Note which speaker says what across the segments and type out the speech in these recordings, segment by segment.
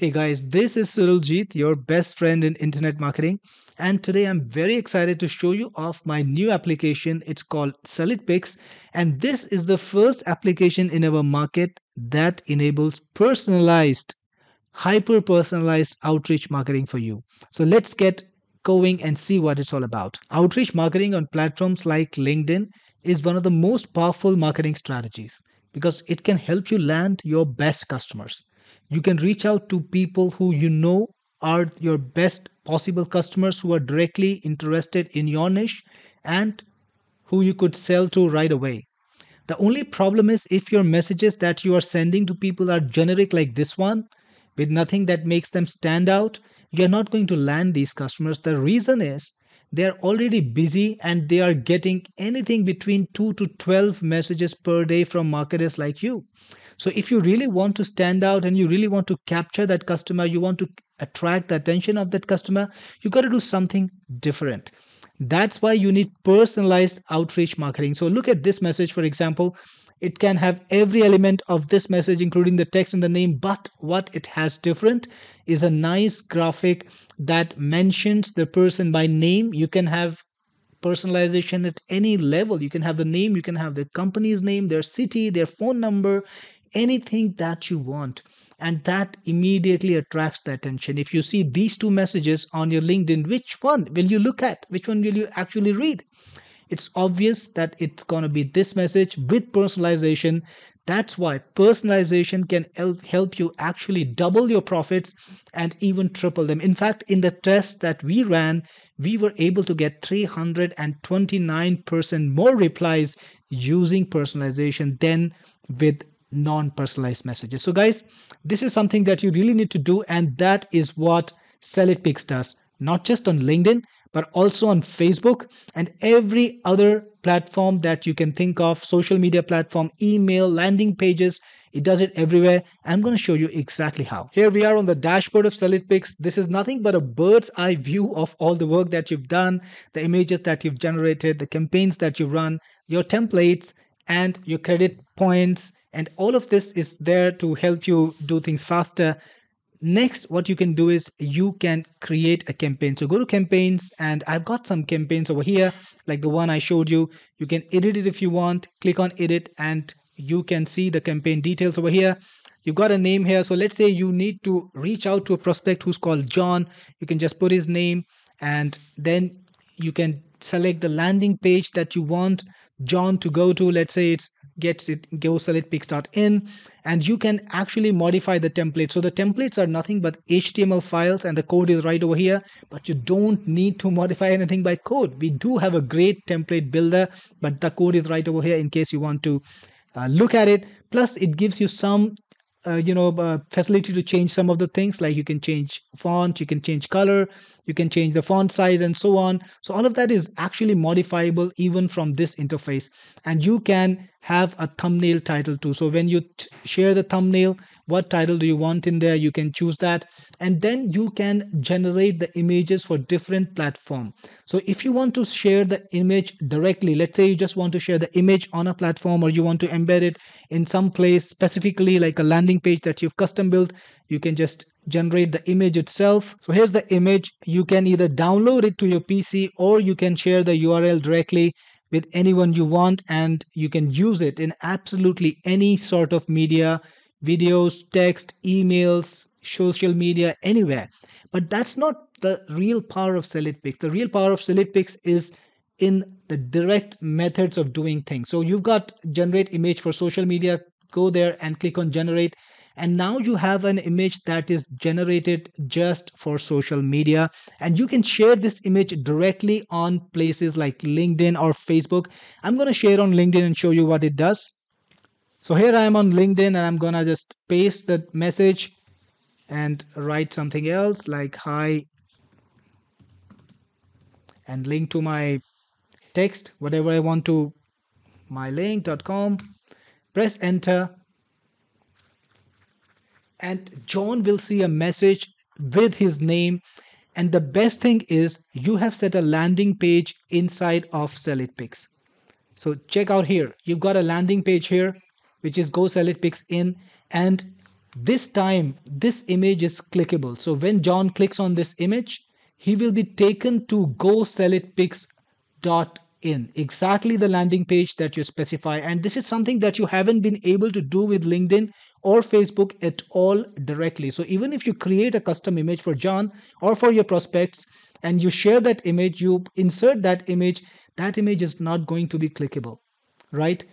Speaker 1: Hey guys, this is Surajit, your best friend in internet marketing. And today I'm very excited to show you off my new application. It's called SolidPix. And this is the first application in our market that enables personalized, hyper personalized outreach marketing for you. So let's get going and see what it's all about. Outreach marketing on platforms like LinkedIn is one of the most powerful marketing strategies because it can help you land your best customers. You can reach out to people who you know are your best possible customers who are directly interested in your niche and who you could sell to right away. The only problem is if your messages that you are sending to people are generic like this one, with nothing that makes them stand out, you're not going to land these customers. The reason is they're already busy and they are getting anything between 2 to 12 messages per day from marketers like you. So if you really want to stand out and you really want to capture that customer, you want to attract the attention of that customer, you got to do something different. That's why you need personalized outreach marketing. So look at this message, for example. It can have every element of this message, including the text and the name, but what it has different is a nice graphic that mentions the person by name. You can have personalization at any level. You can have the name, you can have the company's name, their city, their phone number, anything that you want and that immediately attracts the attention if you see these two messages on your linkedin which one will you look at which one will you actually read it's obvious that it's going to be this message with personalization that's why personalization can help you actually double your profits and even triple them. In fact, in the test that we ran, we were able to get 329% more replies using personalization than with non-personalized messages. So guys, this is something that you really need to do and that is what SellitPix Picks does, not just on LinkedIn, but also on Facebook and every other platform that you can think of, social media platform, email, landing pages, it does it everywhere. I'm going to show you exactly how. Here we are on the dashboard of SellitPix. This is nothing but a bird's eye view of all the work that you've done, the images that you've generated, the campaigns that you run, your templates, and your credit points, and all of this is there to help you do things faster. Next, what you can do is you can create a campaign. So go to campaigns, and I've got some campaigns over here, like the one I showed you. You can edit it if you want. Click on edit, and you can see the campaign details over here you've got a name here so let's say you need to reach out to a prospect who's called john you can just put his name and then you can select the landing page that you want John to go to. Let's say it's gets it go select pix.in and you can actually modify the template. So the templates are nothing but HTML files and the code is right over here, but you don't need to modify anything by code. We do have a great template builder, but the code is right over here in case you want to uh, look at it. Plus it gives you some uh, you know uh, facility to change some of the things like you can change font you can change color you can change the font size and so on so all of that is actually modifiable even from this interface and you can have a thumbnail title too so when you share the thumbnail what title do you want in there you can choose that and then you can generate the images for different platform so if you want to share the image directly let's say you just want to share the image on a platform or you want to embed it in some place specifically like a landing page that you've custom built you can just generate the image itself so here's the image you can either download it to your pc or you can share the url directly with anyone you want and you can use it in absolutely any sort of media videos, text, emails, social media, anywhere. But that's not the real power of SolidPix. The real power of SolidPix is in the direct methods of doing things. So you've got generate image for social media, go there and click on generate. And now you have an image that is generated just for social media. And you can share this image directly on places like LinkedIn or Facebook. I'm going to share on LinkedIn and show you what it does. So here I am on LinkedIn and I'm gonna just paste the message and write something else like hi and link to my text, whatever I want to mylink.com. Press enter and John will see a message with his name. And the best thing is you have set a landing page inside of SellItPix. So check out here. You've got a landing page here which is go it picks in and this time this image is clickable so when john clicks on this image he will be taken to go it picks dot in exactly the landing page that you specify and this is something that you haven't been able to do with linkedin or facebook at all directly so even if you create a custom image for john or for your prospects and you share that image you insert that image that image is not going to be clickable right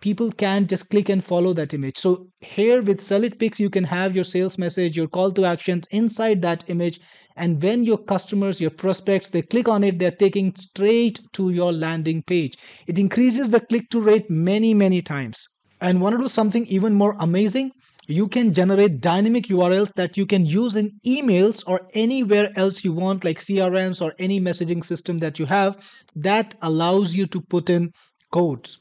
Speaker 1: people can just click and follow that image. So here with Solid Picks, you can have your sales message, your call to actions inside that image. And when your customers, your prospects, they click on it, they're taking straight to your landing page. It increases the click to rate many, many times. And want to do something even more amazing? you can generate dynamic URLs that you can use in emails or anywhere else you want, like CRMs or any messaging system that you have, that allows you to put in codes.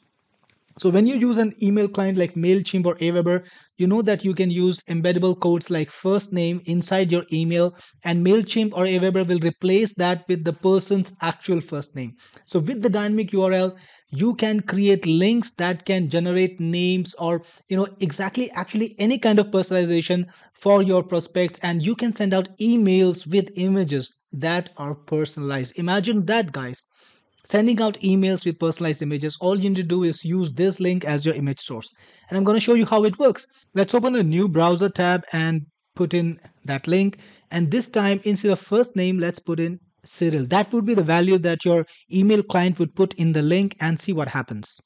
Speaker 1: So when you use an email client like MailChimp or Aweber, you know that you can use embeddable codes like first name inside your email and MailChimp or Aweber will replace that with the person's actual first name. So with the dynamic URL, you can create links that can generate names or you know exactly actually any kind of personalization for your prospects and you can send out emails with images that are personalized imagine that guys sending out emails with personalized images, all you need to do is use this link as your image source. And I'm going to show you how it works. Let's open a new browser tab and put in that link. And this time, instead of first name, let's put in Cyril. That would be the value that your email client would put in the link and see what happens.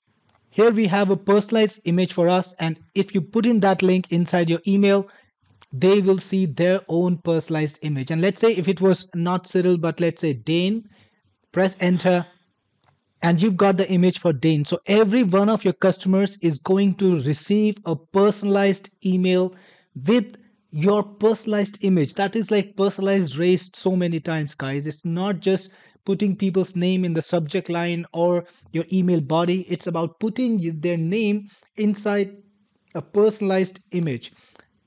Speaker 1: Here we have a personalized image for us. And if you put in that link inside your email, they will see their own personalized image. And let's say if it was not Cyril, but let's say Dane, press enter and you've got the image for Dane. So every one of your customers is going to receive a personalized email with your personalized image. That is like personalized raised so many times, guys. It's not just putting people's name in the subject line or your email body, it's about putting their name inside a personalized image.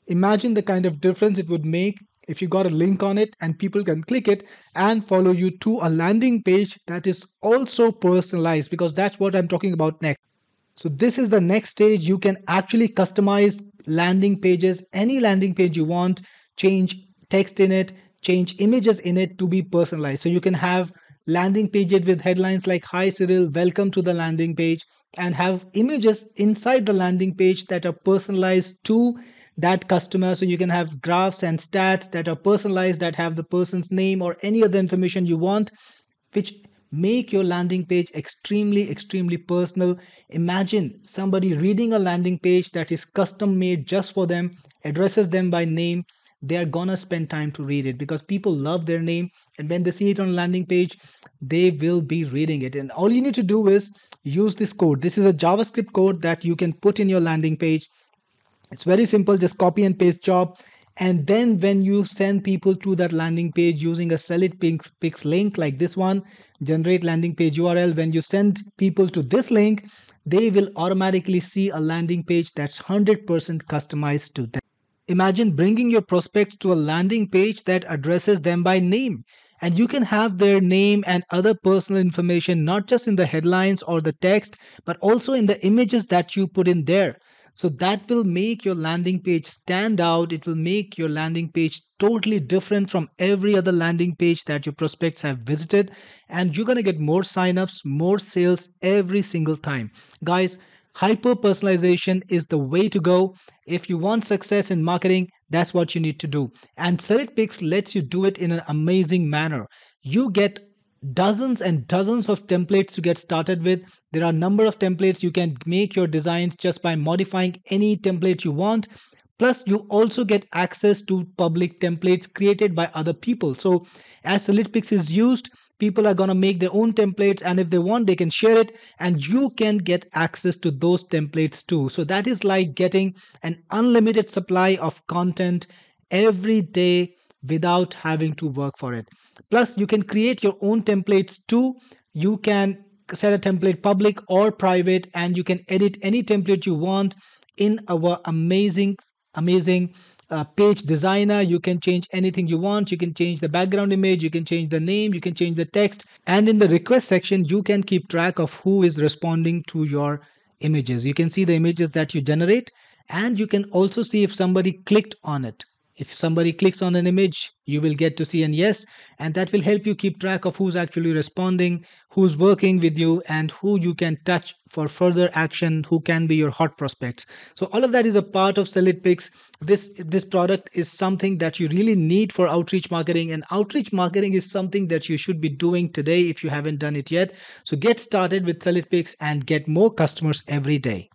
Speaker 1: Imagine the kind of difference it would make if you got a link on it and people can click it and follow you to a landing page that is also personalized because that's what I'm talking about next. So this is the next stage. You can actually customize landing pages, any landing page you want, change text in it, change images in it to be personalized. So you can have landing pages with headlines like Hi Cyril, welcome to the landing page and have images inside the landing page that are personalized to that customer. So you can have graphs and stats that are personalized that have the person's name or any other information you want, which make your landing page extremely, extremely personal. Imagine somebody reading a landing page that is custom made just for them, addresses them by name. They are gonna spend time to read it because people love their name. And when they see it on a landing page, they will be reading it. And all you need to do is use this code. This is a JavaScript code that you can put in your landing page it's very simple, just copy and paste job. And then when you send people to that landing page using a sell pix, pix link like this one, generate landing page URL, when you send people to this link, they will automatically see a landing page that's 100% customized to them. Imagine bringing your prospects to a landing page that addresses them by name. And you can have their name and other personal information not just in the headlines or the text, but also in the images that you put in there. So that will make your landing page stand out. It will make your landing page totally different from every other landing page that your prospects have visited. And you're going to get more signups, more sales every single time. Guys, hyper personalization is the way to go. If you want success in marketing, that's what you need to do. And SellectPix lets you do it in an amazing manner. You get dozens and dozens of templates to get started with. There are a number of templates you can make your designs just by modifying any template you want. Plus, you also get access to public templates created by other people. So, as SolidPix is used, people are going to make their own templates, and if they want, they can share it, and you can get access to those templates too. So, that is like getting an unlimited supply of content every day without having to work for it. Plus, you can create your own templates too. You can set a template public or private, and you can edit any template you want in our amazing, amazing uh, page designer. You can change anything you want. You can change the background image. You can change the name. You can change the text. And in the request section, you can keep track of who is responding to your images. You can see the images that you generate and you can also see if somebody clicked on it if somebody clicks on an image you will get to see and yes and that will help you keep track of who's actually responding who's working with you and who you can touch for further action who can be your hot prospects so all of that is a part of selitpix this this product is something that you really need for outreach marketing and outreach marketing is something that you should be doing today if you haven't done it yet so get started with selitpix and get more customers every day